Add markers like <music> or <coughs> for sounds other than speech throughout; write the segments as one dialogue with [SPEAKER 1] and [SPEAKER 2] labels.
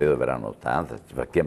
[SPEAKER 1] credo verranno 80.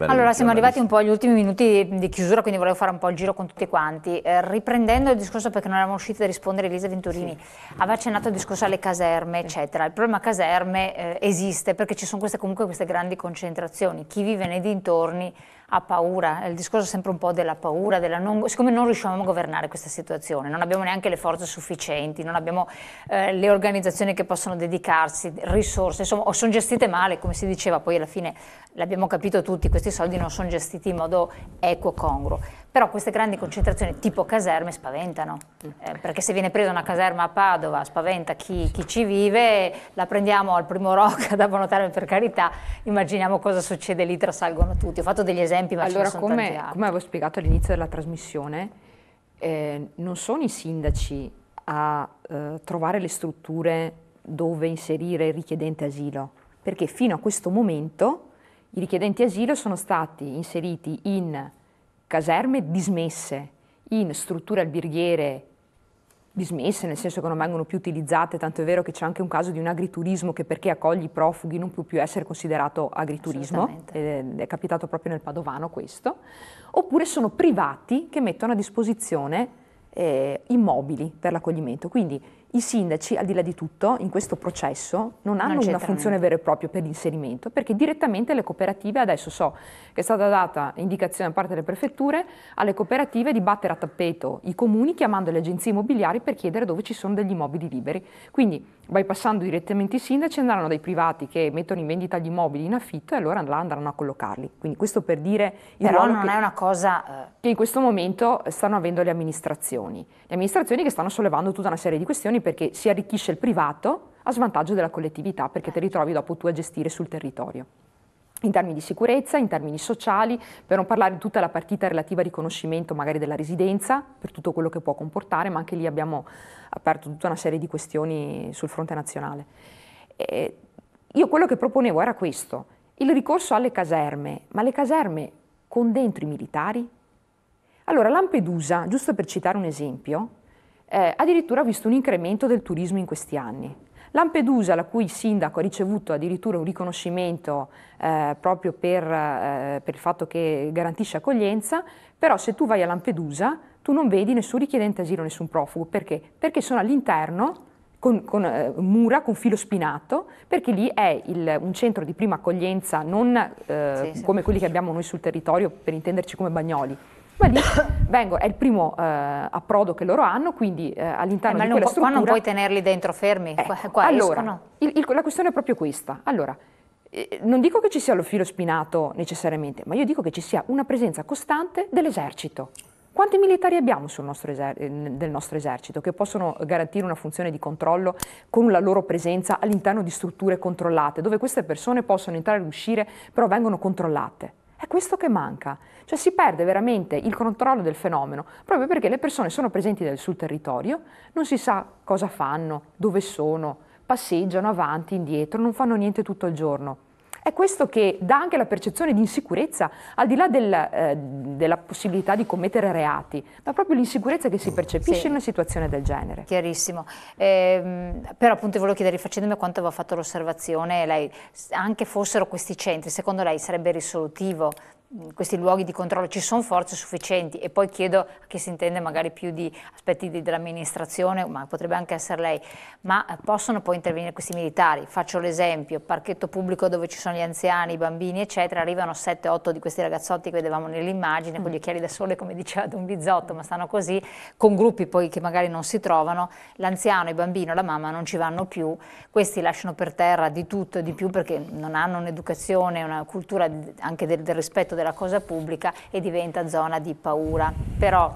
[SPEAKER 1] Allora siamo arrivati un
[SPEAKER 2] po' agli ultimi minuti di, di chiusura, quindi volevo fare un po' il giro con tutti quanti. Eh, riprendendo il discorso perché non eravamo riusciti a rispondere Elisa Venturini, sì. aveva accennato il discorso alle caserme, eccetera. Il problema caserme eh, esiste perché ci sono queste, comunque queste grandi concentrazioni. Chi vive nei dintorni ha paura, il discorso è sempre un po' della paura, della non, siccome non riusciamo a governare questa situazione, non abbiamo neanche le forze sufficienti, non abbiamo eh, le organizzazioni che possono dedicarsi, risorse, insomma, o sono gestite male, come si diceva, poi alla fine l'abbiamo capito tutti, questi soldi non sono gestiti in modo equo, congruo. Però queste grandi concentrazioni tipo caserme spaventano, mm. eh, perché se viene presa una caserma a Padova spaventa chi, chi ci vive, la prendiamo al primo rock <laughs> da Bonotarme per carità, immaginiamo cosa succede lì, trasalgono tutti. Ho fatto degli esempi, ma allora, ce ne sono come, Allora, come avevo spiegato all'inizio della
[SPEAKER 3] trasmissione, eh, non sono i sindaci a eh, trovare le strutture dove inserire il richiedente asilo, perché fino a questo momento i richiedenti asilo sono stati inseriti in caserme dismesse, in strutture alberghiere dismesse, nel senso che non vengono più utilizzate, tanto è vero che c'è anche un caso di un agriturismo che perché accoglie i profughi non può più essere considerato agriturismo, ed è capitato proprio nel Padovano questo, oppure sono privati che mettono a disposizione eh, immobili per l'accoglimento. Quindi i sindaci, al di là di tutto, in questo processo non hanno non una funzione vera e propria per l'inserimento, perché direttamente le cooperative, adesso so che è stata data indicazione da parte delle prefetture alle cooperative di battere a tappeto i comuni chiamando le agenzie immobiliari per chiedere dove ci sono degli immobili liberi. Quindi bypassando direttamente i sindaci andranno dai privati che mettono in vendita gli immobili in affitto e allora andranno a collocarli. Quindi questo per dire il Però non è una cosa eh, che in questo momento stanno avendo le amministrazioni. Le amministrazioni che stanno sollevando tutta una serie di questioni perché si arricchisce il privato a svantaggio della collettività perché te ritrovi dopo tu a gestire sul territorio in termini di sicurezza, in termini sociali, per non parlare di tutta la partita relativa al riconoscimento magari della residenza, per tutto quello che può comportare, ma anche lì abbiamo aperto tutta una serie di questioni sul fronte nazionale. E io quello che proponevo era questo, il ricorso alle caserme, ma le caserme con dentro i militari? Allora Lampedusa, giusto per citare un esempio, eh, addirittura ha visto un incremento del turismo in questi anni. Lampedusa, la cui sindaco ha ricevuto addirittura un riconoscimento eh, proprio per, eh, per il fatto che garantisce accoglienza, però se tu vai a Lampedusa tu non vedi nessun richiedente asilo, nessun profugo. Perché? Perché sono all'interno con, con eh, mura, con filo spinato, perché lì è il, un centro di prima accoglienza, non eh, sì, come sì. quelli che abbiamo noi sul territorio, per intenderci come bagnoli, ma lì vengo, è il primo eh, approdo che loro hanno, quindi eh, all'interno eh, di quella struttura... Ma qua non puoi
[SPEAKER 2] tenerli dentro fermi, ecco, qua, qua allora,
[SPEAKER 3] il, il, la questione è proprio questa. Allora, eh, non dico che ci sia lo filo spinato necessariamente, ma io dico che ci sia una presenza costante dell'esercito. Quanti militari abbiamo nostro eser- del nostro esercito che possono garantire una funzione di controllo con la loro presenza all'interno di strutture controllate, dove queste persone possono entrare e uscire, però vengono controllate? È questo che manca, cioè si perde veramente il controllo del fenomeno, proprio perché le persone sono presenti sul territorio, non si sa cosa fanno, dove sono, passeggiano avanti, indietro, non fanno niente tutto il giorno. È questo che dà anche la percezione di insicurezza, al di là del, eh, della possibilità di commettere reati, ma proprio l'insicurezza che si mm. percepisce sì. in una
[SPEAKER 2] situazione del genere. Chiarissimo. Eh, però appunto volevo chiedere, rifacendomi a quanto aveva fatto l'osservazione, lei, anche fossero questi centri, secondo lei sarebbe risolutivo Mm, questi luoghi di controllo ci sono forze sufficienti e poi chiedo a chi si intende magari più di aspetti dell'amministrazione, ma potrebbe anche essere lei, ma eh, possono poi intervenire questi militari? Faccio l'esempio, parchetto pubblico dove ci sono gli anziani, i bambini eccetera, arrivano 7-8 di questi ragazzotti che vedevamo nell'immagine, con gli mm. occhiali da sole come diceva Don Bizzotto, ma stanno così, con gruppi poi che magari non si trovano, l'anziano, il bambino, la mamma non ci vanno più, questi lasciano per terra di tutto e di più perché non hanno un'educazione, una cultura anche del, del rispetto della della cosa pubblica e diventa zona di paura. Però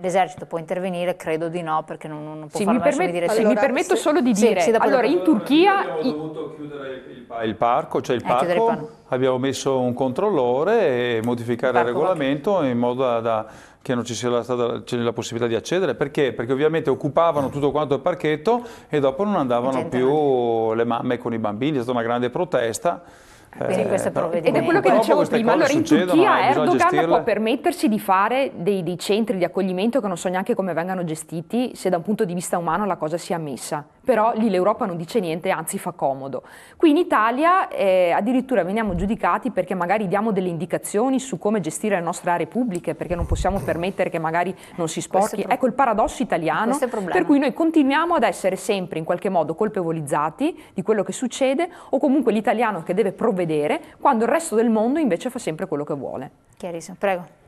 [SPEAKER 2] l'esercito può intervenire? Credo di no, perché non, non può sì, farlo mi permet- dire allora, sì. Mi permetto solo di dire, sì, sì, allora in
[SPEAKER 3] Turchia... Abbiamo dovuto
[SPEAKER 4] chiudere il, parco, cioè il eh, parco, il abbiamo messo un controllore e modificare il, il regolamento in modo da, da che non ci sia stata la possibilità di accedere perché? perché ovviamente occupavano tutto quanto il parchetto e dopo non andavano più le mamme con i bambini, è stata una grande protesta eh, però, ed è quello che dicevo prima. Allora, in Turchia eh, Erdogan può
[SPEAKER 3] permettersi di fare dei, dei centri di accoglimento che non so neanche come vengano gestiti, se da un punto di vista umano la cosa sia messa però lì l'Europa non dice niente, anzi fa comodo. Qui in Italia eh, addirittura veniamo giudicati perché magari diamo delle indicazioni su come gestire le nostre aree pubbliche, perché non possiamo permettere che magari non si sporchi. Pro- ecco il paradosso italiano, per cui noi continuiamo ad essere sempre in qualche modo colpevolizzati di quello che succede o comunque l'italiano che deve provvedere quando il resto del mondo invece fa sempre quello che vuole.
[SPEAKER 2] Chiarissimo, prego.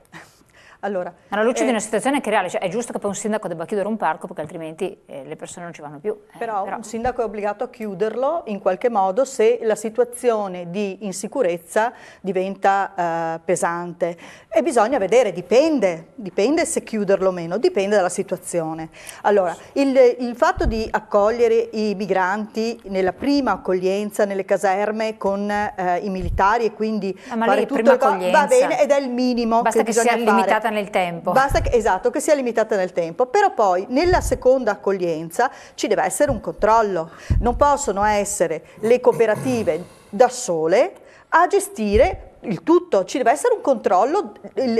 [SPEAKER 2] Allora, Alla luce eh, di una situazione che è reale,
[SPEAKER 5] cioè è giusto che poi un sindaco debba chiudere un parco perché altrimenti eh, le persone non ci vanno più. Eh, però, però, un sindaco è obbligato a chiuderlo in qualche modo se la situazione di insicurezza diventa eh, pesante e bisogna vedere, dipende, dipende se chiuderlo o meno, dipende dalla situazione. Allora, il, il fatto di accogliere i migranti nella prima accoglienza nelle caserme con eh, i militari e quindi ah, ma fare lì, tutto il... va bene ed è il minimo Basta che, che bisogna sia fare. limitata nel tempo. Basta che, esatto, che sia limitata nel tempo, però poi nella seconda accoglienza ci deve essere un controllo. Non possono essere le cooperative da sole a gestire il tutto, ci deve essere un controllo,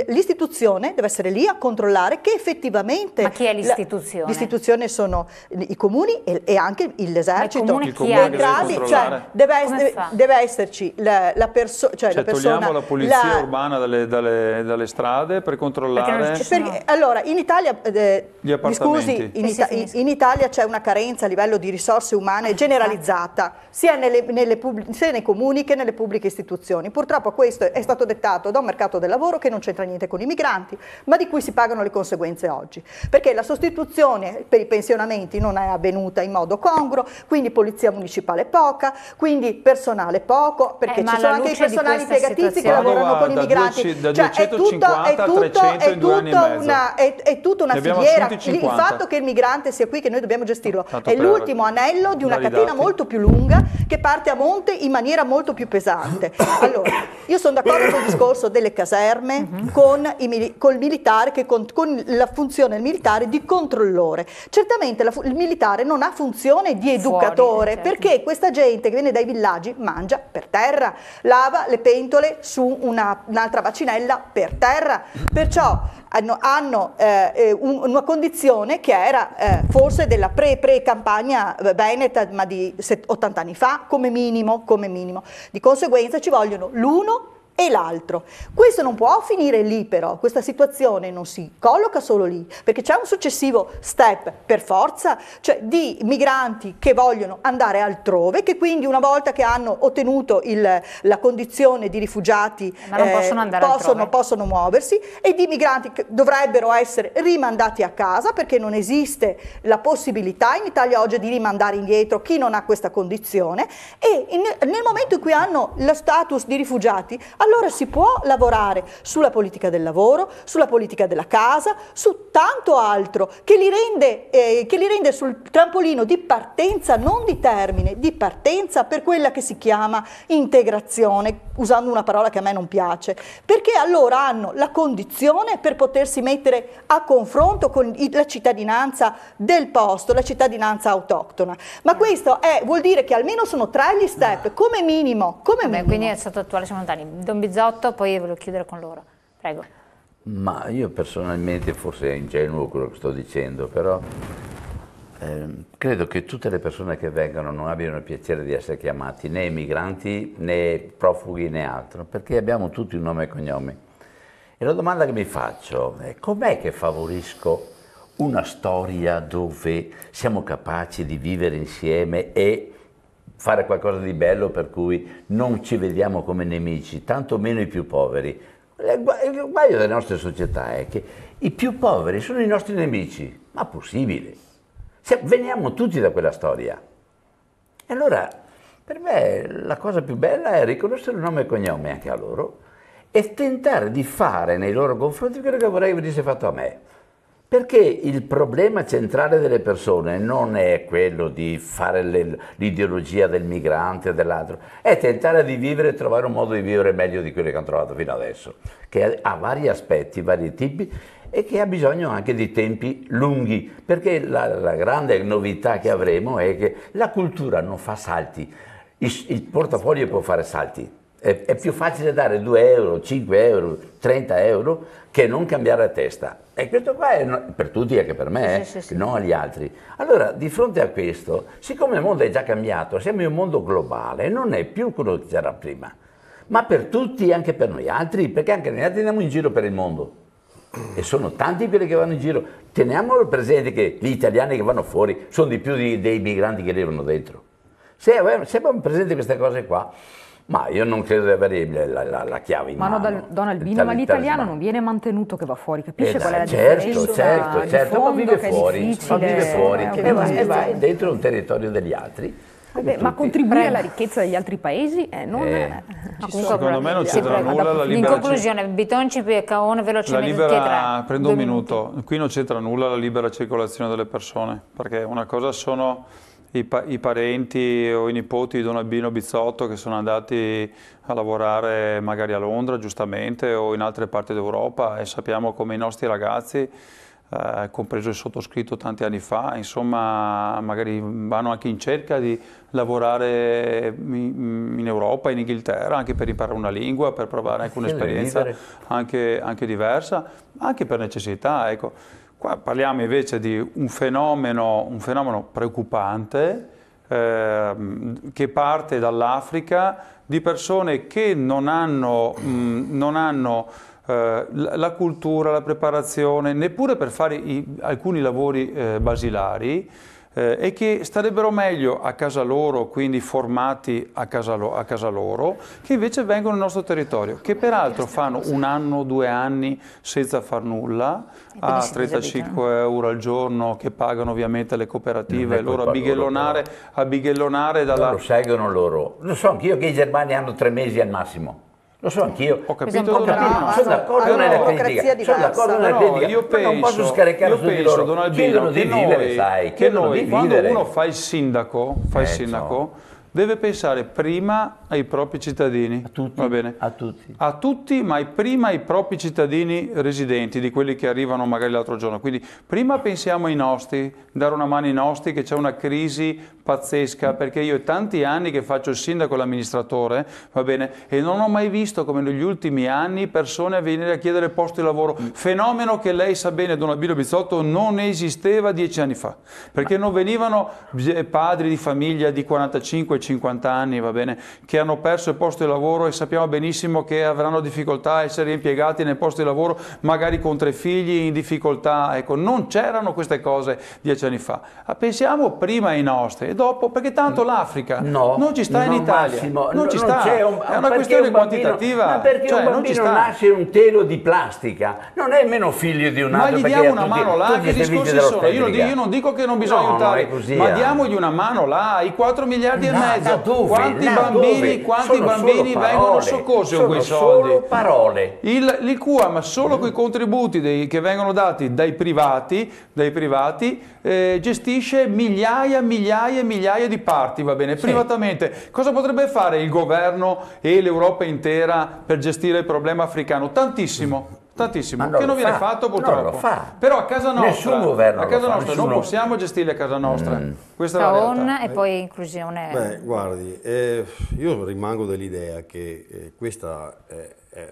[SPEAKER 5] l'istituzione deve essere lì a controllare che effettivamente... Ma chi è l'istituzione? l'istituzione sono i comuni e, e anche l'esercito. Ma il comune, il comune gradi, cioè, deve, deve, deve, esserci la, la, perso cioè, cioè, la persona... Togliamo la polizia la...
[SPEAKER 4] urbana dalle, dalle, dalle, strade per controllare... Perché,
[SPEAKER 5] allora, in Italia... Eh, Gli scusi, in, Ita in Italia c'è una carenza a livello di risorse umane ah. generalizzata, sia, nelle, nelle sia nei comuni che nelle pubbliche istituzioni. Purtroppo questo questo è stato dettato da un mercato del lavoro che non c'entra niente con i migranti, ma di cui si pagano le conseguenze oggi. Perché la sostituzione per i pensionamenti non è avvenuta in modo congruo, quindi polizia municipale poca, quindi personale poco, perché eh, ci sono anche i personali impiegatizi che lavorano con i migranti. Cioè, è tutto, è tutto, è tutto una, è, è tutta una filiera. Il fatto che il migrante sia qui, che noi dobbiamo gestirlo, Tanto è l'ultimo anello di una validati. catena molto più lunga che parte a monte in maniera molto più pesante. <coughs> Allora, io sono sono d'accordo <laughs> sul discorso delle caserme mm-hmm. con mili- militare, che con, con, la funzione del militare di controllore. Certamente fu- il militare non ha funzione di educatore, Fuori, eh, certo. perché certo. questa gente che viene dai villaggi mangia per terra, lava le pentole su una, un'altra bacinella per terra. Perciò hanno, hanno eh, eh un, una condizione che era eh, forse della pre-campagna eh, veneta, ma di 80 anni fa, come minimo, come minimo. Di conseguenza ci vogliono l'uno e l'altro. Questo non può finire lì però, questa situazione non si colloca solo lì, perché c'è un successivo step per forza, cioè di migranti che vogliono andare altrove, che quindi una volta che hanno ottenuto il, la condizione di rifugiati eh, possono, possono, possono, muoversi e di migranti che dovrebbero essere rimandati a casa perché non esiste la possibilità in Italia oggi di rimandare indietro chi non ha questa condizione e in, nel momento in cui hanno lo status di rifugiati, allora si può lavorare sulla politica del lavoro, sulla politica della casa, su tanto altro che li rende, eh, che li rende sul trampolino di partenza, non di termine, di partenza per quella che si chiama integrazione, usando una parola che a me non piace, perché allora hanno la condizione per potersi mettere a confronto con la cittadinanza del posto, la cittadinanza autoctona. Ma mm. questo è, vuol dire che almeno sono tre gli step, come minimo. Come Vabbè, minimo. Quindi è stato attuale 50 anni un
[SPEAKER 2] bizzotto, poi voglio chiudere con loro. Prego.
[SPEAKER 1] Ma io personalmente, forse è ingenuo quello che sto dicendo, però eh, credo che tutte le persone che vengono non abbiano il piacere di essere chiamati né migranti né profughi né altro, perché abbiamo tutti un nome e cognome. E la domanda che mi faccio è com'è che favorisco una storia dove siamo capaci di vivere insieme e fare qualcosa di bello per cui non ci vediamo come nemici, tantomeno i più poveri. Eh, il guaio delle nostre società è che i più poveri sono i nostri nemici, ma possibile. Se veniamo tutti da quella storia. E allora, per me, la cosa più bella è riconoscere il nome e il cognome anche a loro e tentare di fare nei loro confronti quello che vorrei venisse fatto a me. Perché il problema centrale delle persone non è quello di fare le, l'ideologia del migrante e dell'altro, è tentare di vivere e trovare un modo di vivere meglio di quello che hanno trovato fino adesso, che ha vari aspetti, vari tipi e che ha bisogno anche di tempi lunghi, perché la, la grande novità che avremo è che la cultura non fa salti, il, il portafoglio può fare salti, è, è, più facile dare 2 euro, 5 euro, 30 euro che non cambiare a testa. E questo qua è per tutti, anche per me, eh, sì, sì, sì. non agli altri. Allora, di fronte a questo, siccome il mondo è già cambiato, siamo in un mondo globale, non è più quello che c'era prima, ma per tutti, anche per noi altri, perché anche noi altri andiamo in giro per il mondo. E sono tanti quelli che vanno in giro. Teniamolo presente che gli italiani che vanno fuori sono di più di, dei migranti che arrivano dentro. se abbiamo presente queste cose qua, ma io non credo di avere la, la, la chiave in ma mano.
[SPEAKER 3] No, Don Albino, ma l'italiano non viene mantenuto che va fuori, capisce eh, qual è la certo, differenza? Certo, certo, certo, ma vive fuori, ma vive fuori eh, e vai, vai
[SPEAKER 1] dentro un territorio degli altri.
[SPEAKER 3] Vabbè, eh ma contribuire alla ricchezza degli altri paesi eh, non eh, eh no, secondo
[SPEAKER 4] me non c'entra nulla la libera circolazione. in conclusione
[SPEAKER 2] Bitonci Caone
[SPEAKER 3] velocemente libera,
[SPEAKER 4] prendo un minuto qui non c'entra nulla la libera circolazione delle persone perché una cosa sono i, pa i parenti o i nipoti di Don Albino Bizzotto che sono andati a lavorare magari a Londra giustamente o in altre parti d'Europa e sappiamo come i nostri ragazzi eh, compreso il sottoscritto tanti anni fa, insomma magari vanno anche in cerca di lavorare in Europa, in Inghilterra, anche per imparare una lingua, per provare anche un'esperienza anche, anche diversa, anche per necessità. Ecco. Qua parliamo invece di un fenomeno, un fenomeno preoccupante eh, che parte dall'Africa di persone che non hanno, mh, mm, non hanno eh, la cultura, la preparazione, neppure per fare i, alcuni lavori eh, basilari, eh, e che starebbero meglio a casa loro, quindi formati a casa, lo a casa loro, che invece vengono nel nostro territorio, che peraltro fanno un anno, due anni senza far nulla, a 35 euro al giorno che pagano ovviamente le cooperative, loro a bighellonare, a bighellonare dalla... Lo seguono loro, lo so anch'io che i germani hanno tre mesi al massimo. Lo so anch'io. Ho capito, ho capito. No, sono d'accordo no, nella critica. Sono d'accordo nella critica. io penso, non posso scaricare io su penso, di loro. Don Albino, chiedono di noi, vivere, sai. Che noi, quando vivere. uno fa il sindaco, fa eh, il ecco. sindaco so deve pensare prima ai propri cittadini. A tutti. Va bene? A tutti. A tutti, ma prima ai propri cittadini residenti, di quelli che arrivano magari l'altro giorno. Quindi prima pensiamo ai nostri, dare una mano ai nostri, che c'è una crisi pazzesca, perché io tanti anni che faccio il sindaco e l'amministratore, va bene, e non ho mai visto come negli ultimi anni persone a venire a chiedere posto di lavoro, mm. fenomeno che lei sa bene, Don Abilo Bizzotto, non esisteva dieci anni fa, perché non venivano padri di famiglia di 45, 50 anni, va bene, che hanno perso il posto di lavoro e sappiamo benissimo che avranno difficoltà a essere impiegati nel posto di lavoro, magari con tre figli in difficoltà, ecco, non c'erano queste cose dieci anni fa. Ah, pensiamo prima ai nostri e dopo, perché tanto l'Africa no, non ci sta in Italia, Massimo, non, non ci sta, un, è una questione un bambino, quantitativa. Ma perché cioè, un bambino nasce
[SPEAKER 1] un telo di plastica,
[SPEAKER 4] non è meno figlio di un altro. Ma gli diamo una mano là, che discorsi sono? Io non, dico, che non bisogna no, aiutare, ma eh. diamogli una mano là, i 4 miliardi no, e mezzo mezzo. Tartufe, quanti bambini, quanti bambini vengono soccorsi con quei soldi? Solo
[SPEAKER 1] parole.
[SPEAKER 4] Il, l'IQAM solo mm. con i contributi dei, che vengono dati dai privati, dai privati eh, gestisce migliaia, migliaia e migliaia di parti, va bene, sì. privatamente. Cosa potrebbe fare il governo e l'Europa intera per gestire il problema africano? Tantissimo. Mm. Tantissimo, non che non viene fa. fatto purtroppo. Fa. Però a casa nostra, a casa nostra non possiamo gestire a casa nostra. Mm. Questa Caon è la
[SPEAKER 2] realtà. e poi inclusione. Beh,
[SPEAKER 6] guardi, eh, io rimango dell'idea che eh, questa è, è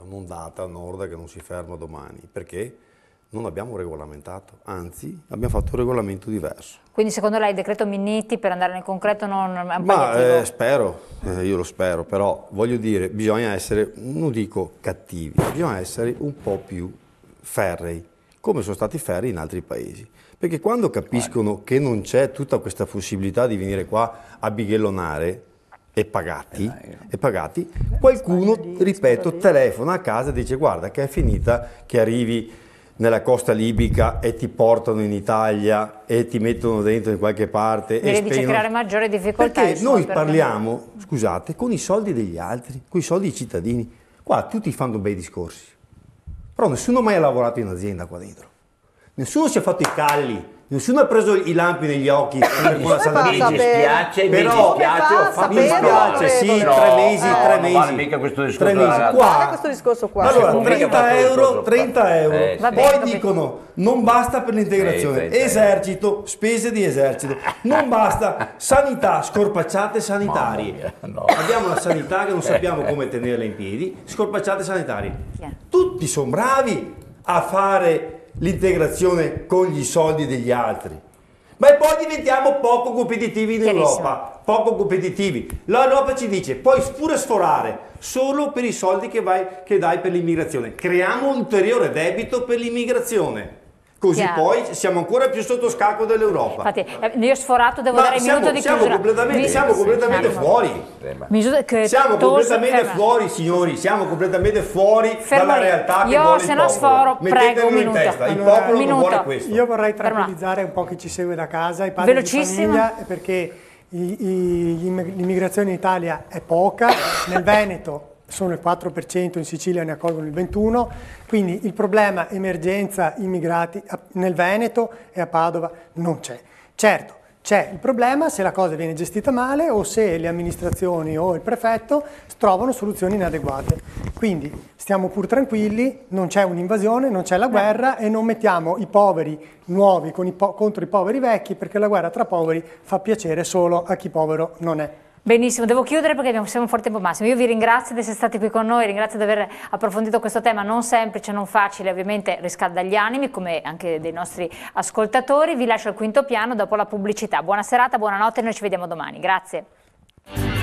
[SPEAKER 6] un'ondata a nord che non si ferma domani. Perché? non abbiamo regolamentato, anzi abbiamo fatto un regolamento diverso.
[SPEAKER 2] Quindi secondo lei il decreto Minniti per andare nel concreto non è un Ma eh,
[SPEAKER 6] spero, eh, io lo spero, però voglio dire, bisogna essere, non dico cattivi, bisogna essere un po' più ferrei, come sono stati ferri in altri paesi. Perché quando capiscono che non c'è tutta questa possibilità di venire qua a bighellonare, e pagati, eh, e pagati, qualcuno, ripeto, telefona a casa e dice guarda che è finita, che arrivi nella costa libica e ti portano in Italia e ti mettono dentro in qualche parte. Mi e dice spengono... creare
[SPEAKER 2] maggiore difficoltà. Perché noi parliamo,
[SPEAKER 6] perché... scusate, con i soldi degli altri, con i soldi dei cittadini. Qua tutti fanno bei discorsi, però nessuno mai ha lavorato in azienda qua dentro. Nessuno si è fatto i calli Nessuno ha preso i lampi negli occhi <laughs> per una Mi dispiace, però, mi dispiace, ho mi dispiace, sì, no, tre mesi, no, tre mesi. Non
[SPEAKER 1] mica questo discorso tre mesi. Qua.
[SPEAKER 6] questo discorso qua. Allora, 30 euro, 30 euro. Eh, sì. Poi dicono, non basta per l'integrazione. esercito, spese di esercito. Non basta, sanità, scorpacciate sanitarie. no. Abbiamo la sanità che non sappiamo come tenerla in piedi, scorpacciate sanitarie. Tutti sono bravi a fare l'integrazione con gli soldi degli altri. Ma poi diventiamo poco competitivi in Europa, poco competitivi. L'Europa ci dice puoi pure sforare solo per i soldi che, vai, che dai per l'immigrazione. Creiamo ulteriore debito per l'immigrazione. Così Chiaro. poi siamo ancora più sotto scacco dell'Europa.
[SPEAKER 2] Infatti, eh, io sforato devo Ma dare il minuto di siamo chiusura. Completamente, Mi, siamo completamente fuori. Siamo completamente
[SPEAKER 6] fuori, signori. Siamo completamente fuori Fermo dalla realtà io, che vuole se no sforo, prego, in testa, il popolo minuto. non vuole questo. Io vorrei tranquillizzare un po' chi ci segue da casa, i padri Velocissimo. di famiglia, perché l'immigrazione in Italia è poca, nel Veneto sono il 4%, in Sicilia ne accolgono il 21%, quindi il problema emergenza immigrati nel Veneto e a Padova non c'è. Certo, c'è il problema se la cosa viene gestita male o se le amministrazioni o il prefetto trovano soluzioni inadeguate. Quindi stiamo pur tranquilli, non c'è un'invasione, non c'è la guerra e non mettiamo i poveri nuovi i po contro i poveri vecchi perché la guerra tra poveri fa piacere solo a chi povero non è.
[SPEAKER 2] Benissimo, devo chiudere perché abbiamo, siamo fuori tempo massimo. Io vi ringrazio di essere stati qui con noi, ringrazio di aver approfondito questo tema non semplice, non facile, ovviamente riscalda gli animi come anche dei nostri ascoltatori. Vi lascio al quinto piano dopo la pubblicità. Buona serata, buonanotte e noi ci vediamo domani. Grazie.